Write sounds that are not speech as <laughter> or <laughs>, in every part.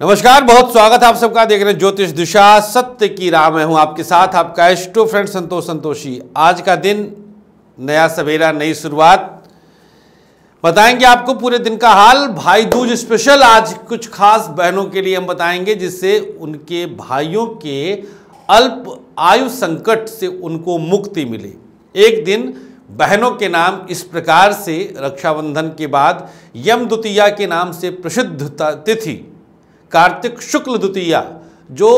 नमस्कार बहुत स्वागत है आप सबका देख रहे हैं ज्योतिष दिशा सत्य की राह मैं हूं आपके साथ आपका एस्टो फ्रेंड संतोष संतोषी आज का दिन नया सवेरा नई शुरुआत बताएंगे आपको पूरे दिन का हाल भाई दूज स्पेशल आज कुछ खास बहनों के लिए हम बताएंगे जिससे उनके भाइयों के अल्प आयु संकट से उनको मुक्ति मिले एक दिन बहनों के नाम इस प्रकार से रक्षाबंधन के बाद यम द्वितीया के नाम से प्रसिद्ध तिथि कार्तिक शुक्ल द्वितीया जो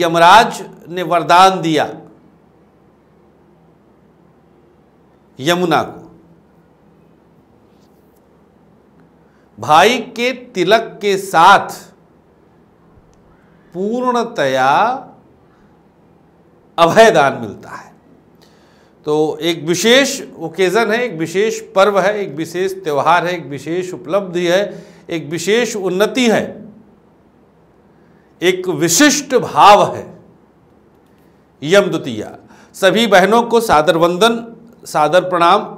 यमराज ने वरदान दिया यमुना को भाई के तिलक के साथ पूर्णतया अभयदान मिलता है तो एक विशेष ओकेज़न है एक विशेष पर्व है एक विशेष त्यौहार है एक विशेष उपलब्धि है एक विशेष उन्नति है एक विशिष्ट भाव है यम द्वितीया सभी बहनों को सादर वंदन सादर प्रणाम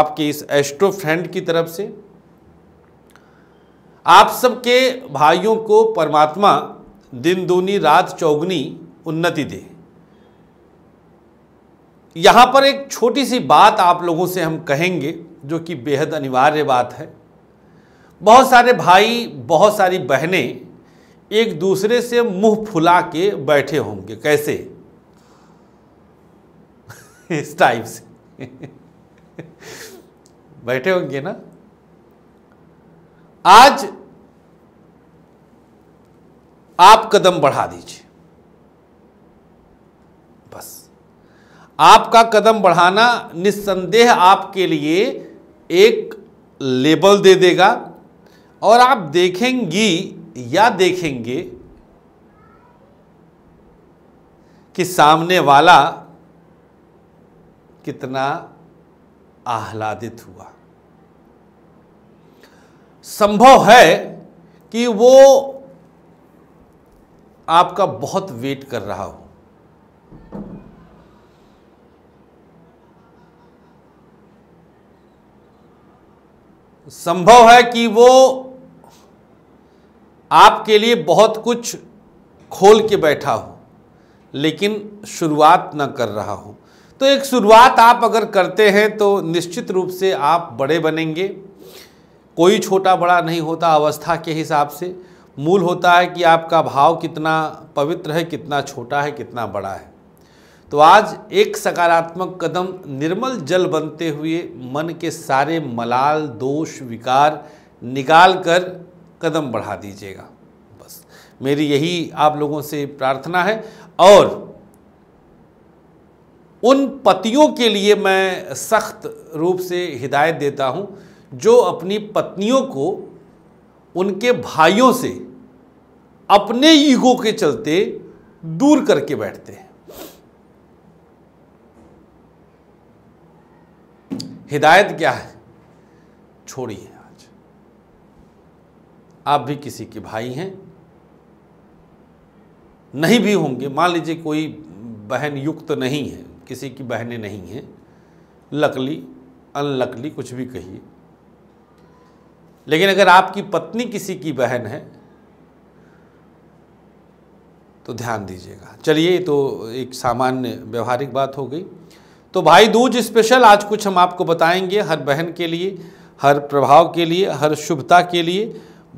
आपके इस एस्ट्रो फ्रेंड की तरफ से आप सबके भाइयों को परमात्मा दिन दूनी रात चौगनी उन्नति दे यहां पर एक छोटी सी बात आप लोगों से हम कहेंगे जो कि बेहद अनिवार्य बात है बहुत सारे भाई बहुत सारी बहनें एक दूसरे से मुंह फुला के बैठे होंगे कैसे <laughs> इस टाइप से <laughs> बैठे होंगे ना आज आप कदम बढ़ा दीजिए बस आपका कदम बढ़ाना निस्संदेह आपके लिए एक लेबल दे देगा और आप देखेंगी या देखेंगे कि सामने वाला कितना आह्लादित हुआ संभव है कि वो आपका बहुत वेट कर रहा हो संभव है कि वो आपके लिए बहुत कुछ खोल के बैठा हो लेकिन शुरुआत न कर रहा हो तो एक शुरुआत आप अगर करते हैं तो निश्चित रूप से आप बड़े बनेंगे कोई छोटा बड़ा नहीं होता अवस्था के हिसाब से मूल होता है कि आपका भाव कितना पवित्र है कितना छोटा है कितना बड़ा है तो आज एक सकारात्मक कदम निर्मल जल बनते हुए मन के सारे मलाल दोष विकार निकाल कर कदम बढ़ा दीजिएगा बस मेरी यही आप लोगों से प्रार्थना है और उन पतियों के लिए मैं सख्त रूप से हिदायत देता हूँ जो अपनी पत्नियों को उनके भाइयों से अपने ईगो के चलते दूर करके बैठते हैं हिदायत क्या है छोड़िए आप भी किसी के भाई हैं नहीं भी होंगे मान लीजिए कोई बहन युक्त नहीं है किसी की बहनें नहीं हैं लकली अनलकली कुछ भी कहिए लेकिन अगर आपकी पत्नी किसी की बहन है तो ध्यान दीजिएगा चलिए तो एक सामान्य व्यवहारिक बात हो गई तो भाई दूज स्पेशल आज कुछ हम आपको बताएंगे हर बहन के लिए हर प्रभाव के लिए हर शुभता के लिए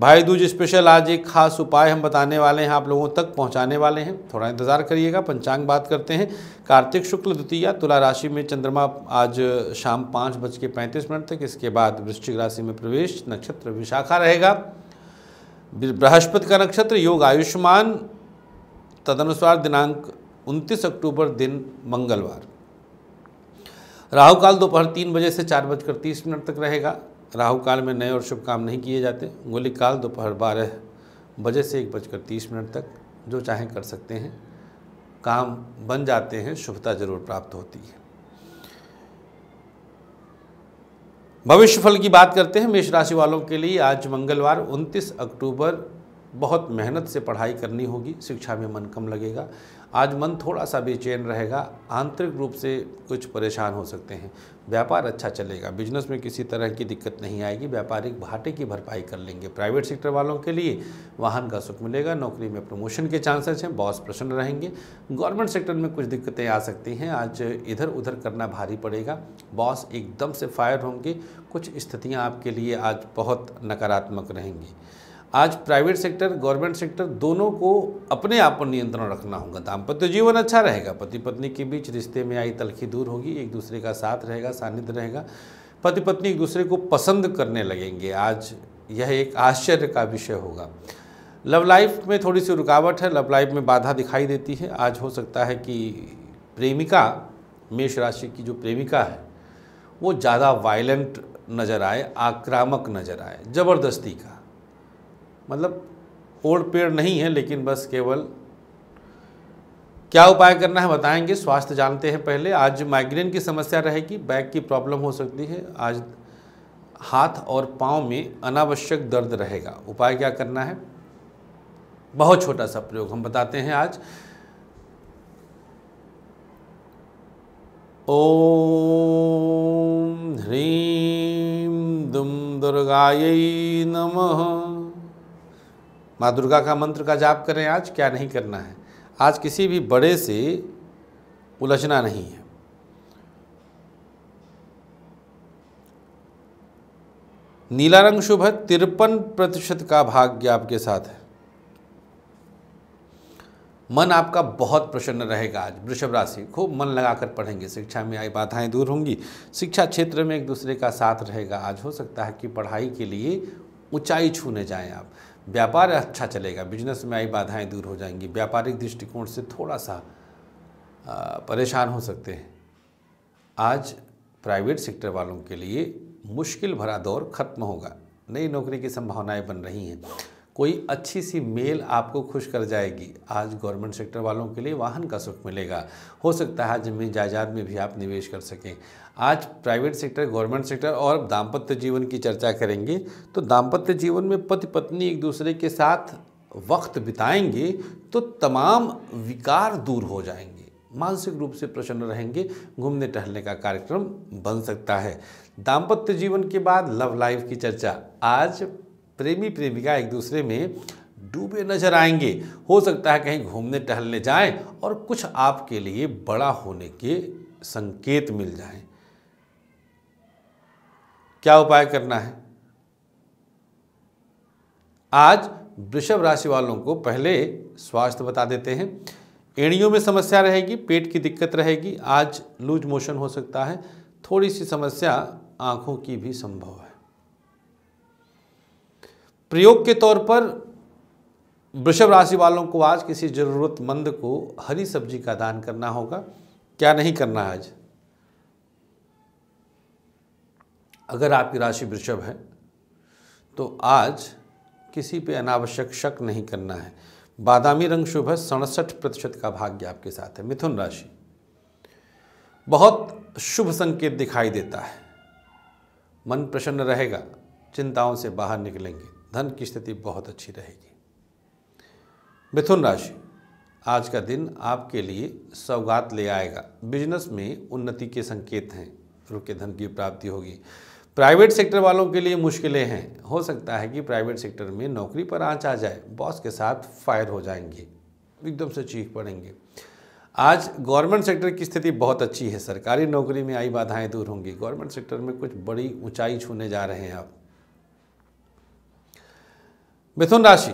भाई दूज स्पेशल आज एक खास उपाय हम बताने वाले हैं आप लोगों तक पहुंचाने वाले हैं थोड़ा इंतज़ार करिएगा पंचांग बात करते हैं कार्तिक शुक्ल द्वितीया तुला राशि में चंद्रमा आज शाम पाँच बज के पैंतीस मिनट तक इसके बाद वृश्चिक राशि में प्रवेश नक्षत्र विशाखा रहेगा बृहस्पति का नक्षत्र योग आयुष्मान तदनुसार दिनांक उनतीस अक्टूबर दिन मंगलवार राहु काल दोपहर तीन बजे से चार बजकर तीस मिनट तक रहेगा राहु काल में नए और शुभ काम नहीं किए जाते गोली काल दोपहर बारह बजे से एक बजकर तीस मिनट तक जो चाहें कर सकते हैं काम बन जाते हैं शुभता जरूर प्राप्त होती है भविष्य फल की बात करते हैं मेष राशि वालों के लिए आज मंगलवार 29 अक्टूबर बहुत मेहनत से पढ़ाई करनी होगी शिक्षा में मन कम लगेगा आज मन थोड़ा सा बेचैन रहेगा आंतरिक रूप से कुछ परेशान हो सकते हैं व्यापार अच्छा चलेगा बिजनेस में किसी तरह की दिक्कत नहीं आएगी व्यापारिक भाटे की भरपाई कर लेंगे प्राइवेट सेक्टर वालों के लिए वाहन का सुख मिलेगा नौकरी में प्रमोशन के चांसेस हैं बॉस प्रसन्न रहेंगे गवर्नमेंट सेक्टर में कुछ दिक्कतें आ सकती हैं आज इधर उधर करना भारी पड़ेगा बॉस एकदम से फायर होंगे कुछ स्थितियाँ आपके लिए आज बहुत नकारात्मक रहेंगी आज प्राइवेट सेक्टर गवर्नमेंट सेक्टर दोनों को अपने आप पर नियंत्रण रखना होगा दाम्पत्य जीवन अच्छा रहेगा पति पत्नी के बीच रिश्ते में आई तलखी दूर होगी एक दूसरे का साथ रहेगा सानिध्य रहेगा पति पत्नी एक दूसरे को पसंद करने लगेंगे आज यह एक आश्चर्य का विषय होगा लव लाइफ में थोड़ी सी रुकावट है लव लाइफ में बाधा दिखाई देती है आज हो सकता है कि प्रेमिका मेष राशि की जो प्रेमिका है वो ज़्यादा वायलेंट नज़र आए आक्रामक नज़र आए ज़बरदस्ती का मतलब ओढ़ पेड़ नहीं है लेकिन बस केवल क्या उपाय करना है बताएंगे स्वास्थ्य जानते हैं पहले आज माइग्रेन की समस्या रहेगी बैक की प्रॉब्लम हो सकती है आज हाथ और पाँव में अनावश्यक दर्द रहेगा उपाय क्या करना है बहुत छोटा सा प्रयोग हम बताते हैं आज ओम ह्रीम दुम दुर्गाय नमः माँ दुर्गा का मंत्र का जाप करें आज क्या नहीं करना है आज किसी भी बड़े से उलझना नहीं है नीला रंग शुभ है तिरपन प्रतिशत का भाग्य आपके साथ है मन आपका बहुत प्रसन्न रहेगा आज वृषभ राशि खूब मन लगाकर पढ़ेंगे शिक्षा में आई बाधाएं दूर होंगी शिक्षा क्षेत्र में एक दूसरे का साथ रहेगा आज हो सकता है कि पढ़ाई के लिए ऊंचाई छूने जाएं आप व्यापार अच्छा चलेगा बिजनेस में आई बाधाएं दूर हो जाएंगी व्यापारिक दृष्टिकोण से थोड़ा सा परेशान हो सकते हैं आज प्राइवेट सेक्टर वालों के लिए मुश्किल भरा दौर खत्म होगा नई नौकरी की संभावनाएं बन रही हैं कोई अच्छी सी मेल आपको खुश कर जाएगी आज गवर्नमेंट सेक्टर वालों के लिए वाहन का सुख मिलेगा हो सकता है जमीन जायदाद में भी आप निवेश कर सकें आज प्राइवेट सेक्टर गवर्नमेंट सेक्टर और दाम्पत्य जीवन की चर्चा करेंगे तो दाम्पत्य जीवन में पति पत्नी एक दूसरे के साथ वक्त बिताएंगे तो तमाम विकार दूर हो जाएंगे मानसिक रूप से प्रसन्न रहेंगे घूमने टहलने का कार्यक्रम बन सकता है दाम्पत्य जीवन के बाद लव लाइफ की चर्चा आज प्रेमी प्रेमिका एक दूसरे में डूबे नजर आएंगे हो सकता है कहीं घूमने टहलने जाएं और कुछ आपके लिए बड़ा होने के संकेत मिल जाएं क्या उपाय करना है आज वृषभ राशि वालों को पहले स्वास्थ्य बता देते हैं एड़ियों में समस्या रहेगी पेट की दिक्कत रहेगी आज लूज मोशन हो सकता है थोड़ी सी समस्या आँखों की भी संभव है प्रयोग के तौर पर वृषभ राशि वालों को आज किसी ज़रूरतमंद को हरी सब्जी का दान करना होगा क्या नहीं करना आज अगर आपकी राशि वृषभ है तो आज किसी पे अनावश्यक शक नहीं करना है बादामी रंग शुभ है सड़सठ प्रतिशत का भाग्य आपके साथ है मिथुन राशि बहुत शुभ संकेत दिखाई देता है मन प्रसन्न रहेगा चिंताओं से बाहर निकलेंगे धन की स्थिति बहुत अच्छी रहेगी मिथुन राशि आज का दिन आपके लिए सौगात ले आएगा बिजनेस में उन्नति के संकेत हैं रुके धन की प्राप्ति होगी प्राइवेट सेक्टर वालों के लिए मुश्किलें हैं हो सकता है कि प्राइवेट सेक्टर में नौकरी पर आँच आ जाए बॉस के साथ फायर हो जाएंगे एकदम से चीख पड़ेंगे आज गवर्नमेंट सेक्टर की स्थिति बहुत अच्छी है सरकारी नौकरी में आई बाधाएं दूर होंगी गवर्नमेंट सेक्टर में कुछ बड़ी ऊंचाई छूने जा रहे हैं आप मिथुन राशि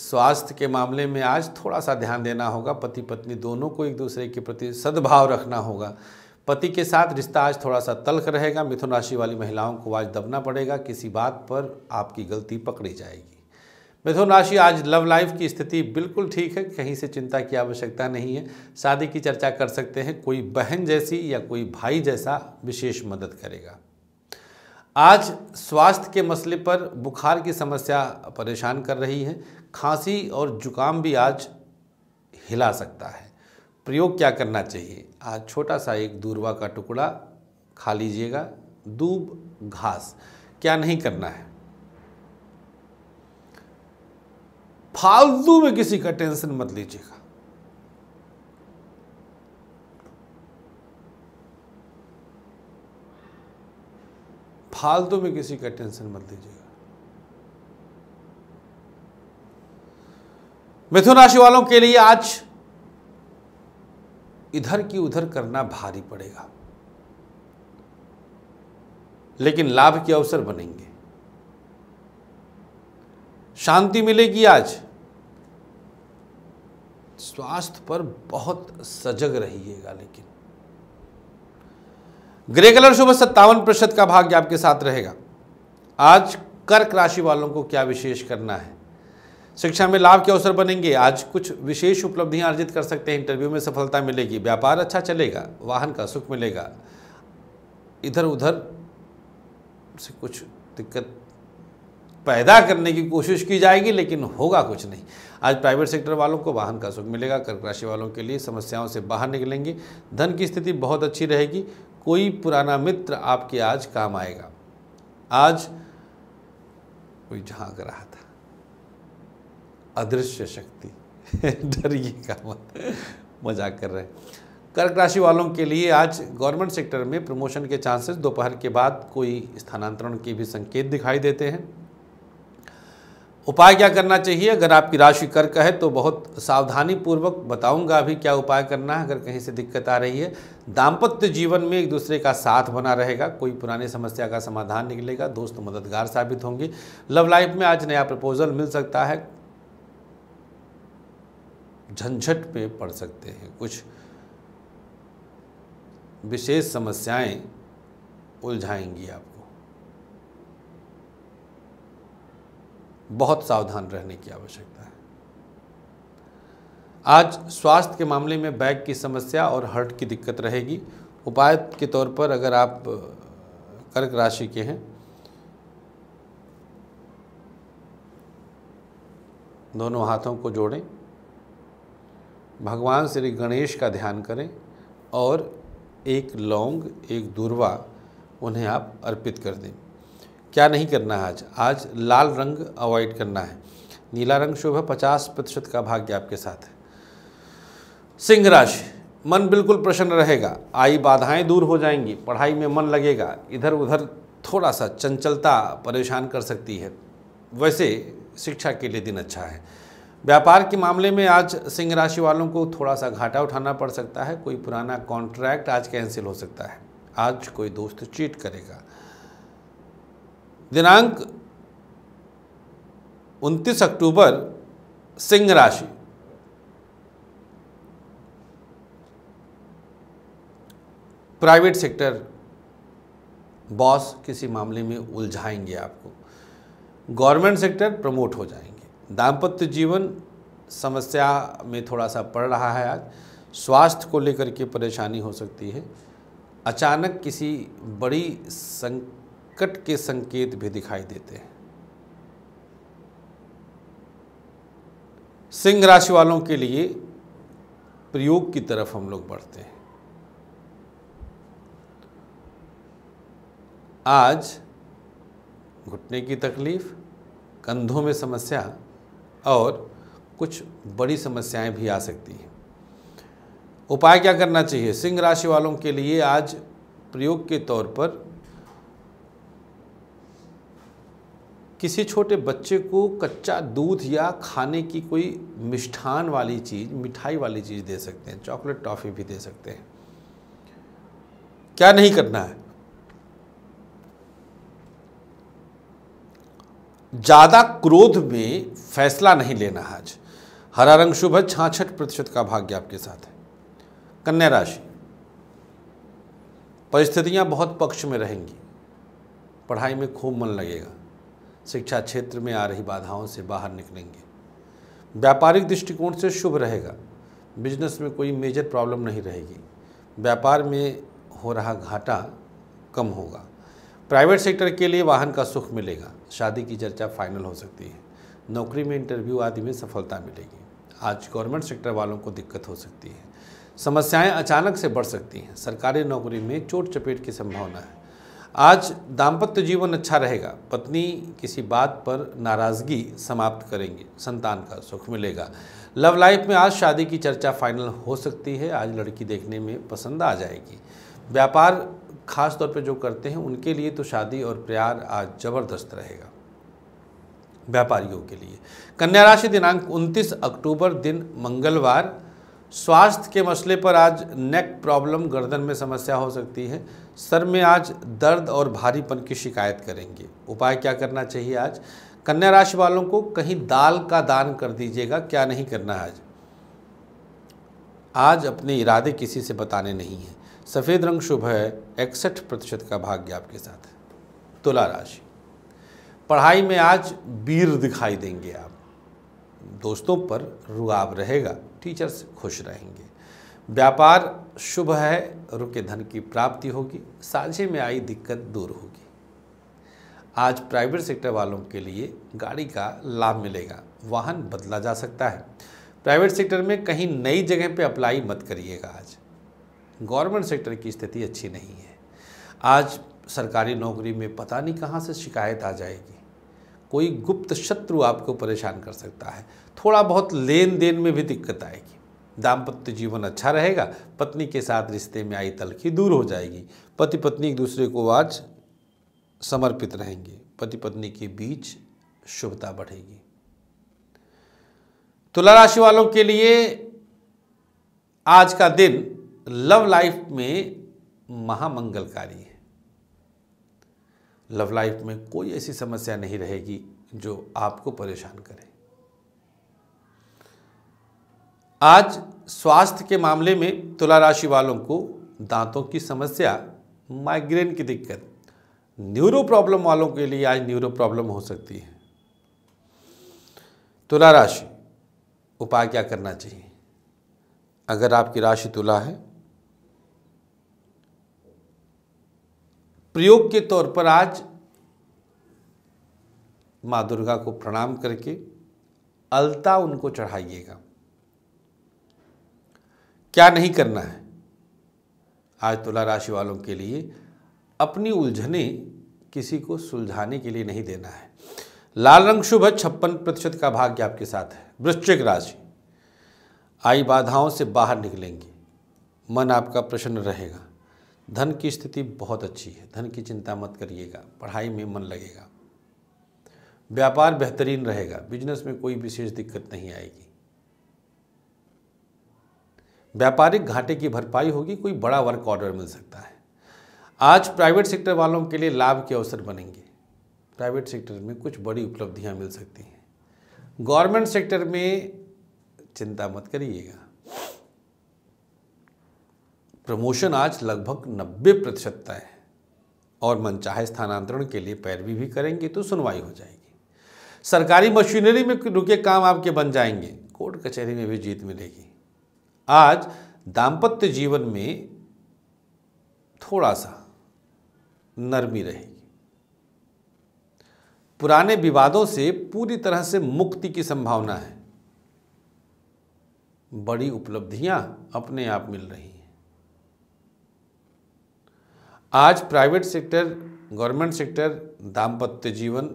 स्वास्थ्य के मामले में आज थोड़ा सा ध्यान देना होगा पति पत्नी दोनों को एक दूसरे के प्रति सद्भाव रखना होगा पति के साथ रिश्ता आज थोड़ा सा तलख रहेगा मिथुन राशि वाली महिलाओं को आज दबना पड़ेगा किसी बात पर आपकी गलती पकड़ी जाएगी मिथुन राशि आज लव लाइफ की स्थिति बिल्कुल ठीक है कहीं से चिंता की आवश्यकता नहीं है शादी की चर्चा कर सकते हैं कोई बहन जैसी या कोई भाई जैसा विशेष मदद करेगा आज स्वास्थ्य के मसले पर बुखार की समस्या परेशान कर रही है खांसी और जुकाम भी आज हिला सकता है प्रयोग क्या करना चाहिए आज छोटा सा एक दूरवा का टुकड़ा खा लीजिएगा दूब घास क्या नहीं करना है फालतू में किसी का टेंशन मत लीजिएगा फालतू में किसी का टेंशन मत लीजिएगा मिथुन राशि वालों के लिए आज इधर की उधर करना भारी पड़ेगा लेकिन लाभ के अवसर बनेंगे शांति मिलेगी आज स्वास्थ्य पर बहुत सजग रहिएगा लेकिन ग्रे कलर सुबह सत्तावन प्रतिशत का भाग्य आपके साथ रहेगा आज कर्क राशि वालों को क्या विशेष करना है शिक्षा में लाभ के अवसर बनेंगे आज कुछ विशेष उपलब्धियां अर्जित कर सकते हैं इंटरव्यू में सफलता मिलेगी व्यापार अच्छा चलेगा वाहन का सुख मिलेगा इधर उधर से कुछ दिक्कत पैदा करने की कोशिश की जाएगी लेकिन होगा कुछ नहीं आज प्राइवेट सेक्टर वालों को वाहन का सुख मिलेगा कर्क राशि वालों के लिए समस्याओं से बाहर निकलेंगे धन की स्थिति बहुत अच्छी रहेगी कोई पुराना मित्र आपके आज काम आएगा आज कोई झांक रहा था अदृश्य शक्ति <laughs> डरिएगा मत मजाक कर रहे हैं कर्क राशि वालों के लिए आज गवर्नमेंट सेक्टर में प्रमोशन के चांसेस दोपहर के बाद कोई स्थानांतरण के भी संकेत दिखाई देते हैं उपाय क्या करना चाहिए अगर आपकी राशि कर्क है तो बहुत सावधानी पूर्वक बताऊंगा अभी क्या उपाय करना है अगर कहीं से दिक्कत आ रही है दाम्पत्य जीवन में एक दूसरे का साथ बना रहेगा कोई पुरानी समस्या का समाधान निकलेगा दोस्त मददगार साबित होंगे लव लाइफ में आज नया प्रपोजल मिल सकता है झंझट पे पड़ सकते हैं कुछ विशेष समस्याएं उलझाएंगी आप बहुत सावधान रहने की आवश्यकता है आज स्वास्थ्य के मामले में बैग की समस्या और हर्ट की दिक्कत रहेगी उपाय के तौर पर अगर आप कर्क राशि के हैं दोनों हाथों को जोड़ें भगवान श्री गणेश का ध्यान करें और एक लौंग एक दूरवा उन्हें आप अर्पित कर दें क्या नहीं करना है आज आज लाल रंग अवॉइड करना है नीला रंग शुभ है पचास प्रतिशत का भाग्य आपके साथ है सिंह राशि मन बिल्कुल प्रसन्न रहेगा आई बाधाएं दूर हो जाएंगी पढ़ाई में मन लगेगा इधर उधर थोड़ा सा चंचलता परेशान कर सकती है वैसे शिक्षा के लिए दिन अच्छा है व्यापार के मामले में आज सिंह राशि वालों को थोड़ा सा घाटा उठाना पड़ सकता है कोई पुराना कॉन्ट्रैक्ट आज कैंसिल हो सकता है आज कोई दोस्त चीट करेगा दिनांक 29 अक्टूबर सिंह राशि प्राइवेट सेक्टर बॉस किसी मामले में उलझाएंगे आपको गवर्नमेंट सेक्टर प्रमोट हो जाएंगे दाम्पत्य जीवन समस्या में थोड़ा सा पड़ रहा है आज स्वास्थ्य को लेकर के परेशानी हो सकती है अचानक किसी बड़ी कट के संकेत भी दिखाई देते हैं सिंह राशि वालों के लिए प्रयोग की तरफ हम लोग बढ़ते हैं आज घुटने की तकलीफ कंधों में समस्या और कुछ बड़ी समस्याएं भी आ सकती हैं उपाय क्या करना चाहिए सिंह राशि वालों के लिए आज प्रयोग के तौर पर किसी छोटे बच्चे को कच्चा दूध या खाने की कोई मिष्ठान वाली चीज़ मिठाई वाली चीज़ दे सकते हैं चॉकलेट टॉफ़ी भी दे सकते हैं क्या नहीं करना है ज़्यादा क्रोध में फैसला नहीं लेना आज हरा रंग शुभ है छाछठ प्रतिशत का भाग्य आपके साथ है कन्या राशि परिस्थितियां बहुत पक्ष में रहेंगी पढ़ाई में खूब मन लगेगा शिक्षा क्षेत्र में आ रही बाधाओं से बाहर निकलेंगे व्यापारिक दृष्टिकोण से शुभ रहेगा बिजनेस में कोई मेजर प्रॉब्लम नहीं रहेगी व्यापार में हो रहा घाटा कम होगा प्राइवेट सेक्टर के लिए वाहन का सुख मिलेगा शादी की चर्चा फाइनल हो सकती है नौकरी में इंटरव्यू आदि में सफलता मिलेगी आज गवर्नमेंट सेक्टर वालों को दिक्कत हो सकती है समस्याएं अचानक से बढ़ सकती हैं सरकारी नौकरी में चोट चपेट की संभावना है आज दाम्पत्य जीवन अच्छा रहेगा पत्नी किसी बात पर नाराज़गी समाप्त करेंगे संतान का सुख मिलेगा लव लाइफ में आज शादी की चर्चा फाइनल हो सकती है आज लड़की देखने में पसंद आ जाएगी व्यापार खास तौर पे जो करते हैं उनके लिए तो शादी और प्यार आज ज़बरदस्त रहेगा व्यापारियों के लिए कन्या राशि दिनांक 29 अक्टूबर दिन मंगलवार स्वास्थ्य के मसले पर आज नेक प्रॉब्लम गर्दन में समस्या हो सकती है सर में आज दर्द और भारीपन की शिकायत करेंगे उपाय क्या करना चाहिए आज कन्या राशि वालों को कहीं दाल का दान कर दीजिएगा क्या नहीं करना आज आज अपने इरादे किसी से बताने नहीं हैं सफ़ेद रंग शुभ है इकसठ प्रतिशत का भाग्य आपके साथ है तुला राशि पढ़ाई में आज वीर दिखाई देंगे आप दोस्तों पर रुआब रहेगा टीचर्स खुश रहेंगे व्यापार शुभ है रुके धन की प्राप्ति होगी साझे में आई दिक्कत दूर होगी आज प्राइवेट सेक्टर वालों के लिए गाड़ी का लाभ मिलेगा वाहन बदला जा सकता है प्राइवेट सेक्टर में कहीं नई जगह पे अप्लाई मत करिएगा आज गवर्नमेंट सेक्टर की स्थिति अच्छी नहीं है आज सरकारी नौकरी में पता नहीं कहाँ से शिकायत आ जाएगी कोई गुप्त शत्रु आपको परेशान कर सकता है थोड़ा बहुत लेन देन में भी दिक्कत आएगी दाम्पत्य जीवन अच्छा रहेगा पत्नी के साथ रिश्ते में आई तलखी दूर हो जाएगी पति पत्नी एक दूसरे को आज समर्पित रहेंगे पति पत्नी के बीच शुभता बढ़ेगी तुला राशि वालों के लिए आज का दिन लव लाइफ में महामंगलकारी है लव लाइफ में कोई ऐसी समस्या नहीं रहेगी जो आपको परेशान करे आज स्वास्थ्य के मामले में तुला राशि वालों को दांतों की समस्या माइग्रेन की दिक्कत न्यूरो प्रॉब्लम वालों के लिए आज न्यूरो प्रॉब्लम हो सकती है तुला राशि उपाय क्या करना चाहिए अगर आपकी राशि तुला है प्रयोग के तौर पर आज माँ दुर्गा को प्रणाम करके अलता उनको चढ़ाइएगा क्या नहीं करना है आज तुला राशि वालों के लिए अपनी उलझने किसी को सुलझाने के लिए नहीं देना है लाल रंग शुभ है छप्पन प्रतिशत का भाग्य आपके साथ है वृश्चिक राशि आई बाधाओं से बाहर निकलेंगे मन आपका प्रसन्न रहेगा धन की स्थिति बहुत अच्छी है धन की चिंता मत करिएगा पढ़ाई में मन लगेगा व्यापार बेहतरीन रहेगा बिजनेस में कोई विशेष दिक्कत नहीं आएगी व्यापारिक घाटे की भरपाई होगी कोई बड़ा वर्क ऑर्डर मिल सकता है आज प्राइवेट सेक्टर वालों के लिए लाभ के अवसर बनेंगे प्राइवेट सेक्टर में कुछ बड़ी उपलब्धियां मिल सकती हैं गवर्नमेंट सेक्टर में चिंता मत करिएगा प्रमोशन आज लगभग 90 प्रतिशत तय है और मनचाहे स्थानांतरण के लिए पैरवी भी करेंगे तो सुनवाई हो जाएगी सरकारी मशीनरी में रुके काम आपके बन जाएंगे कोर्ट कचहरी में भी जीत मिलेगी आज दाम्पत्य जीवन में थोड़ा सा नरमी रहेगी पुराने विवादों से पूरी तरह से मुक्ति की संभावना है बड़ी उपलब्धियां अपने आप मिल रही आज प्राइवेट सेक्टर गवर्नमेंट सेक्टर दाम्पत्य जीवन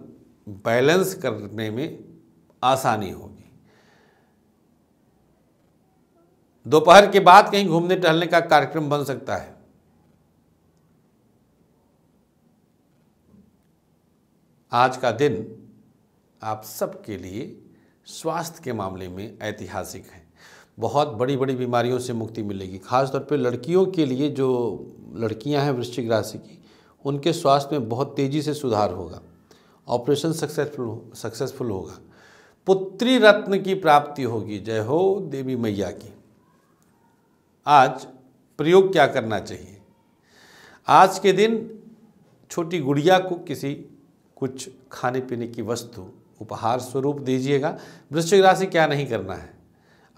बैलेंस करने में आसानी होगी दोपहर के बाद कहीं घूमने टहलने का कार्यक्रम बन सकता है आज का दिन आप सबके लिए स्वास्थ्य के मामले में ऐतिहासिक है बहुत बड़ी बड़ी बीमारियों से मुक्ति मिलेगी खासतौर पे लड़कियों के लिए जो लड़कियां हैं वृश्चिक राशि की उनके स्वास्थ्य में बहुत तेज़ी से सुधार होगा ऑपरेशन सक्सेसफुल हो, सक्सेसफुल होगा पुत्री रत्न की प्राप्ति होगी जय हो देवी मैया की आज प्रयोग क्या करना चाहिए आज के दिन छोटी गुड़िया को किसी कुछ खाने पीने की वस्तु उपहार स्वरूप दीजिएगा वृश्चिक राशि क्या नहीं करना है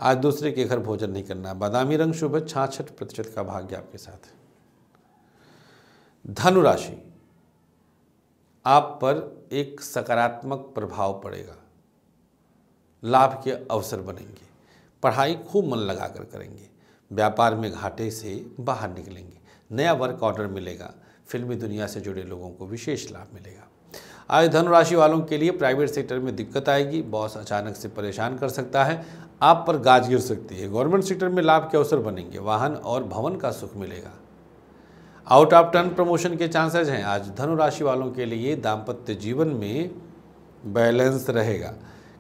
आज दूसरे के घर भोजन नहीं करना बादामी रंग शुभ है छाछठ प्रतिशत का भाग्य आपके साथ है धनुराशि आप पर एक सकारात्मक प्रभाव पड़ेगा लाभ के अवसर बनेंगे पढ़ाई खूब मन लगाकर करेंगे व्यापार में घाटे से बाहर निकलेंगे नया वर्क ऑर्डर मिलेगा फिल्मी दुनिया से जुड़े लोगों को विशेष लाभ मिलेगा आज धनुराशि वालों के लिए प्राइवेट सेक्टर में दिक्कत आएगी बॉस अचानक से परेशान कर सकता है आप पर गाज गिर सकती है गवर्नमेंट सेक्टर में लाभ के अवसर बनेंगे वाहन और भवन का सुख मिलेगा आउट ऑफ टर्न प्रमोशन के चांसेज हैं आज धनु राशि वालों के लिए दाम्पत्य जीवन में बैलेंस रहेगा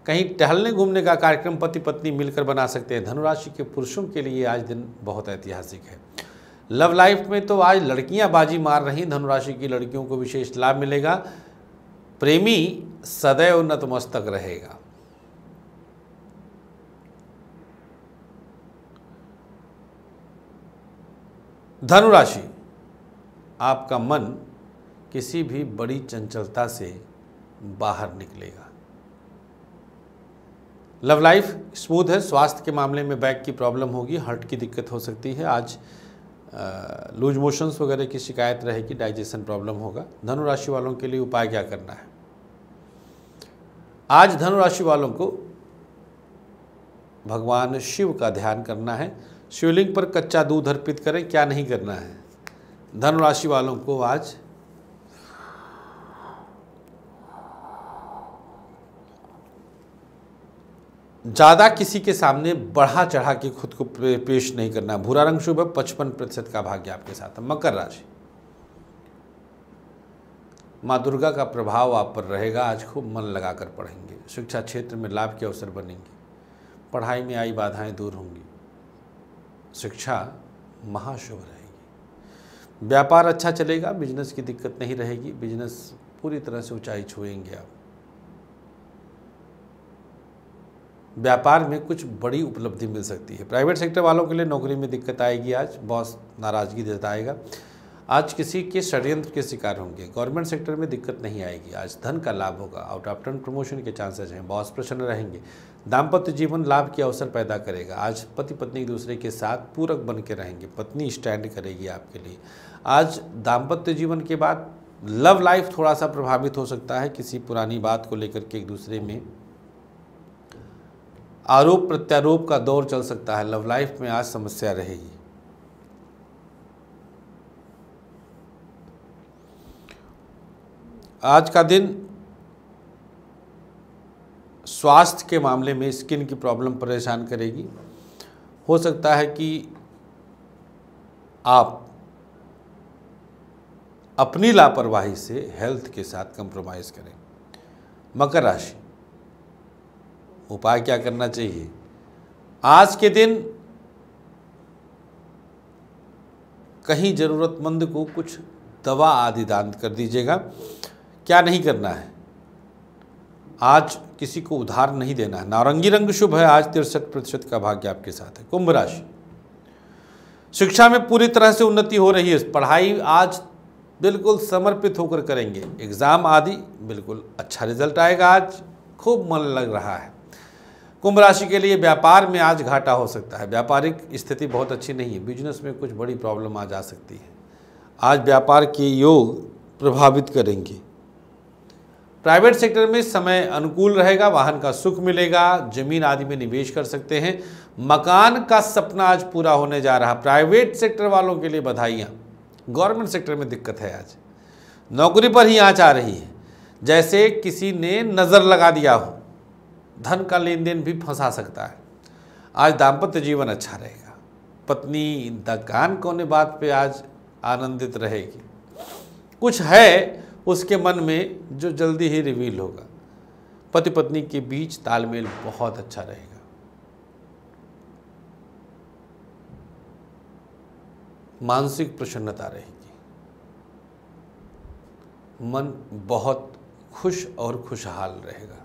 कहीं टहलने घूमने का कार्यक्रम पति पत्नी मिलकर बना सकते हैं धनुराशि के पुरुषों के लिए आज दिन बहुत ऐतिहासिक है लव लाइफ में तो आज लड़कियां बाजी मार रही धनुराशि की लड़कियों को विशेष लाभ मिलेगा प्रेमी सदैव नतमस्तक रहेगा धनुराशि आपका मन किसी भी बड़ी चंचलता से बाहर निकलेगा लव लाइफ स्मूथ है स्वास्थ्य के मामले में बैक की प्रॉब्लम होगी हार्ट की दिक्कत हो सकती है आज लूज मोशंस वगैरह की शिकायत रहेगी डाइजेशन प्रॉब्लम होगा धनुराशि वालों के लिए उपाय क्या करना है आज धनुराशि वालों को भगवान शिव का ध्यान करना है शिवलिंग पर कच्चा दूध अर्पित करें क्या नहीं करना है धन राशि वालों को आज ज़्यादा किसी के सामने बढ़ा चढ़ा के खुद को पेश नहीं करना भूरा रंग शुभ है पचपन प्रतिशत का भाग्य आपके साथ है मकर राशि माँ दुर्गा का प्रभाव आप पर रहेगा आज खूब मन लगाकर पढ़ेंगे शिक्षा क्षेत्र में लाभ के अवसर बनेंगे पढ़ाई में आई बाधाएं दूर होंगी शिक्षा महाशुभ रहेगी व्यापार अच्छा चलेगा बिजनेस की दिक्कत नहीं रहेगी बिजनेस पूरी तरह से ऊंचाई छुएंगे आप व्यापार में कुछ बड़ी उपलब्धि मिल सकती है प्राइवेट सेक्टर वालों के लिए नौकरी में दिक्कत आएगी आज बॉस नाराज़गी जताएगा आज किसी के षड्यंत्र के शिकार होंगे गवर्नमेंट सेक्टर में दिक्कत नहीं आएगी आज धन का लाभ होगा आउट ऑफ टर्न प्रमोशन के चांसेस हैं बॉस प्रसन्न रहेंगे दाम्पत्य जीवन लाभ के अवसर पैदा करेगा आज पति पत्नी एक दूसरे के साथ पूरक बन के रहेंगे पत्नी स्टैंड करेगी आपके लिए आज दाम्पत्य जीवन के बाद लव लाइफ थोड़ा सा प्रभावित हो सकता है किसी पुरानी बात को लेकर के एक दूसरे में आरोप प्रत्यारोप का दौर चल सकता है लव लाइफ में आज समस्या रहेगी आज का दिन स्वास्थ्य के मामले में स्किन की प्रॉब्लम परेशान करेगी हो सकता है कि आप अपनी लापरवाही से हेल्थ के साथ कंप्रोमाइज़ करें मकर राशि उपाय क्या करना चाहिए आज के दिन कहीं ज़रूरतमंद को कुछ दवा आदि दान कर दीजिएगा क्या नहीं करना है आज किसी को उधार नहीं देना है नारंगी रंग शुभ है आज तिरसठ प्रतिशत का भाग्य आपके साथ है कुंभ राशि शिक्षा में पूरी तरह से उन्नति हो रही है पढ़ाई आज बिल्कुल समर्पित होकर करेंगे एग्ज़ाम आदि बिल्कुल अच्छा रिजल्ट आएगा आज खूब मन लग रहा है कुंभ राशि के लिए व्यापार में आज घाटा हो सकता है व्यापारिक स्थिति बहुत अच्छी नहीं है बिजनेस में कुछ बड़ी प्रॉब्लम आज आ सकती है आज व्यापार के योग प्रभावित करेंगे प्राइवेट सेक्टर में समय अनुकूल रहेगा वाहन का सुख मिलेगा जमीन आदि में निवेश कर सकते हैं मकान का सपना आज पूरा होने जा रहा प्राइवेट सेक्टर वालों के लिए बधाइयाँ गवर्नमेंट सेक्टर में दिक्कत है आज नौकरी पर ही आँच आ रही है जैसे किसी ने नज़र लगा दिया हो धन का लेन देन भी फंसा सकता है आज दाम्पत्य जीवन अच्छा रहेगा पत्नी दकान कोने बात पे आज आनंदित रहेगी कुछ है उसके मन में जो जल्दी ही रिवील होगा पति पत्नी के बीच तालमेल बहुत अच्छा रहेगा मानसिक प्रसन्नता रहेगी मन बहुत खुश और खुशहाल रहेगा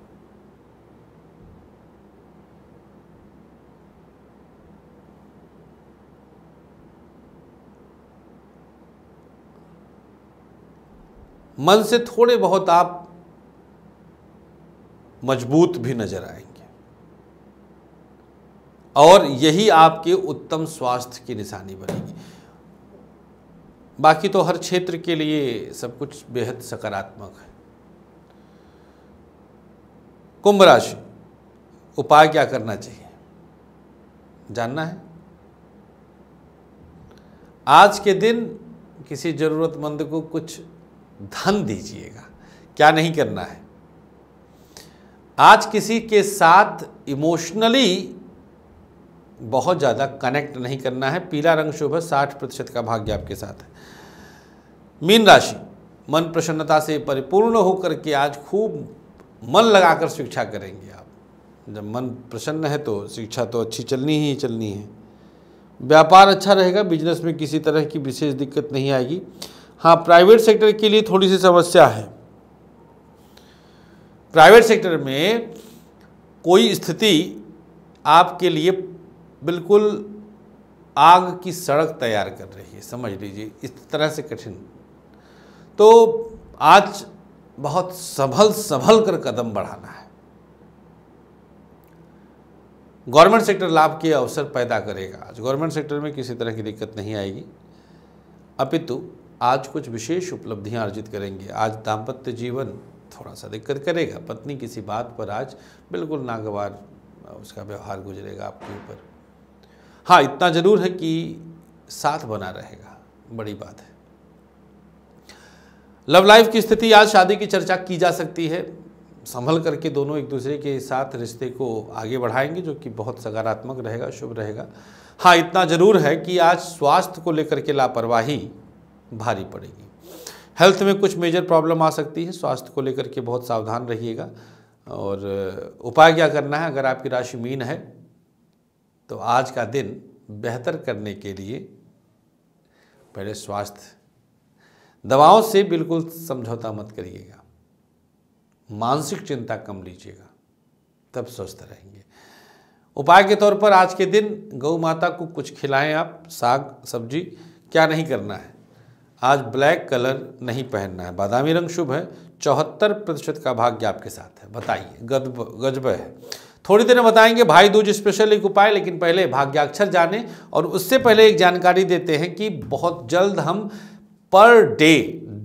मन से थोड़े बहुत आप मजबूत भी नजर आएंगे और यही आपके उत्तम स्वास्थ्य की निशानी बनेगी बाकी तो हर क्षेत्र के लिए सब कुछ बेहद सकारात्मक है कुंभ राशि उपाय क्या करना चाहिए जानना है आज के दिन किसी ज़रूरतमंद को कुछ धन दीजिएगा क्या नहीं करना है आज किसी के साथ इमोशनली बहुत ज़्यादा कनेक्ट नहीं करना है पीला रंग शुभ है साठ प्रतिशत का भाग्य आपके साथ है मीन राशि मन प्रसन्नता से परिपूर्ण होकर के आज खूब मन लगाकर शिक्षा करेंगे आप जब मन प्रसन्न है तो शिक्षा तो अच्छी चलनी ही चलनी है व्यापार अच्छा रहेगा बिजनेस में किसी तरह की विशेष दिक्कत नहीं आएगी हाँ प्राइवेट सेक्टर के लिए थोड़ी सी समस्या है प्राइवेट सेक्टर में कोई स्थिति आपके लिए बिल्कुल आग की सड़क तैयार कर रही है समझ लीजिए इस तरह से कठिन तो आज बहुत संभल संभल कर कदम बढ़ाना है गवर्नमेंट सेक्टर लाभ के अवसर पैदा करेगा आज गवर्नमेंट सेक्टर में किसी तरह की दिक्कत नहीं आएगी अपितु आज कुछ विशेष उपलब्धियां अर्जित करेंगे आज दाम्पत्य जीवन थोड़ा सा दिक्कत करेगा पत्नी किसी बात पर आज बिल्कुल नागवार उसका व्यवहार गुजरेगा आपके ऊपर हाँ इतना जरूर है कि साथ बना रहेगा बड़ी बात है लव लाइफ की स्थिति आज शादी की चर्चा की जा सकती है संभल करके दोनों एक दूसरे के साथ रिश्ते को आगे बढ़ाएंगे जो कि बहुत सकारात्मक रहेगा शुभ रहेगा हाँ इतना जरूर है कि आज स्वास्थ्य को लेकर के लापरवाही भारी पड़ेगी हेल्थ में कुछ मेजर प्रॉब्लम आ सकती है स्वास्थ्य को लेकर के बहुत सावधान रहिएगा और उपाय क्या करना है अगर आपकी राशि मीन है तो आज का दिन बेहतर करने के लिए पहले स्वास्थ्य दवाओं से बिल्कुल समझौता मत करिएगा मानसिक चिंता कम लीजिएगा तब स्वस्थ रहेंगे उपाय के तौर पर आज के दिन गौ माता को कुछ खिलाएं आप साग सब्जी क्या नहीं करना है आज ब्लैक कलर नहीं पहनना है बादामी रंग शुभ है चौहत्तर प्रतिशत का भाग्य आपके साथ है बताइए गजब गजब है थोड़ी देर में बताएंगे भाई दूज स्पेशल एक उपाय लेकिन पहले भाग्याक्षर जाने और उससे पहले एक जानकारी देते हैं कि बहुत जल्द हम per day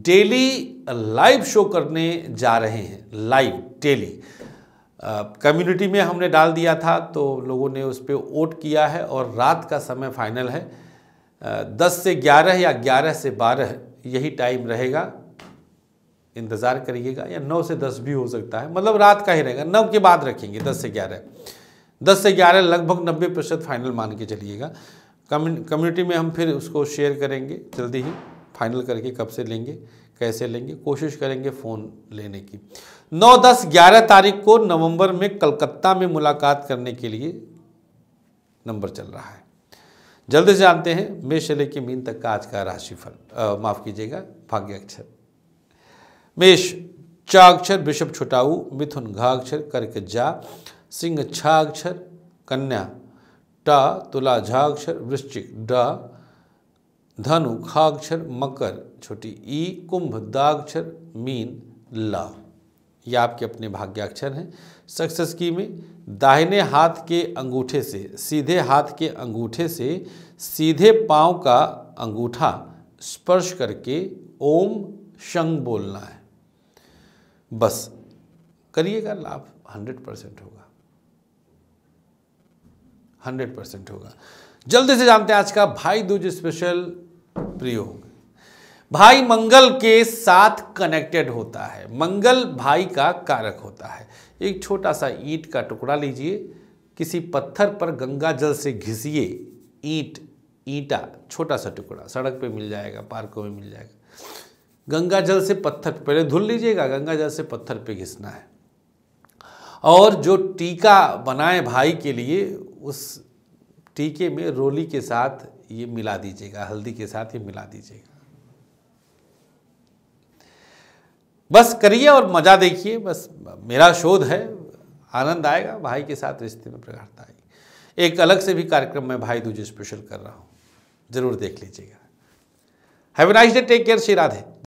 daily live show करने जा रहे हैं लाइव डेली कम्युनिटी में हमने डाल दिया था तो लोगों ने उस पर वोट किया है और रात का समय फाइनल है दस से ग्यारह या ग्यारह से बारह यही टाइम रहेगा इंतज़ार करिएगा या नौ से दस भी हो सकता है मतलब रात का ही रहेगा नौ के बाद रखेंगे दस से ग्यारह दस से ग्यारह लगभग नब्बे प्रतिशत फाइनल मान के चलिएगा कम्युनिटी में हम फिर उसको शेयर करेंगे जल्दी ही फाइनल करके कब से लेंगे कैसे लेंगे कोशिश करेंगे फ़ोन लेने की नौ दस ग्यारह तारीख को नवंबर में कलकत्ता में मुलाकात करने के लिए नंबर चल रहा है जल्दी से जानते हैं मेष से लेकर मीन तक का आज का राशिफल माफ़ कीजिएगा भाग्य अक्षर मेष चाक्षर विषभ छुटाऊ मिथुन घाक्षर कर्क जा सिंह छाक्षर कन्या टा तुला झाक्षर वृश्चिक ड धनु खाक्षर मकर छोटी ई कुंभ दाक्षर मीन ला ये आपके अपने भाग्याक्षर हैं सक्सेस की में दाहिने हाथ के अंगूठे से सीधे हाथ के अंगूठे से सीधे पाँव का अंगूठा स्पर्श करके ओम शंग बोलना है बस करिएगा लाभ हंड्रेड परसेंट होगा हंड्रेड परसेंट होगा जल्दी से जानते हैं आज का भाई दूज स्पेशल प्रयोग भाई मंगल के साथ कनेक्टेड होता है मंगल भाई का कारक होता है एक छोटा सा ईंट का टुकड़ा लीजिए किसी पत्थर पर गंगा जल से घिसिए ईंट ईंटा छोटा सा टुकड़ा सड़क पे मिल जाएगा पार्कों में मिल जाएगा गंगा जल से पत्थर पहले धुल लीजिएगा गंगा जल से पत्थर पे घिसना है और जो टीका बनाए भाई के लिए उस टीके में रोली के साथ ये मिला दीजिएगा हल्दी के साथ ये मिला दीजिएगा बस करिए और मज़ा देखिए बस मेरा शोध है आनंद आएगा भाई के साथ रिश्ते में प्रगाढ़ता आएगी एक अलग से भी कार्यक्रम मैं भाई दूजे स्पेशल कर रहा हूँ ज़रूर देख लीजिएगा have nice day take care Shri Radhe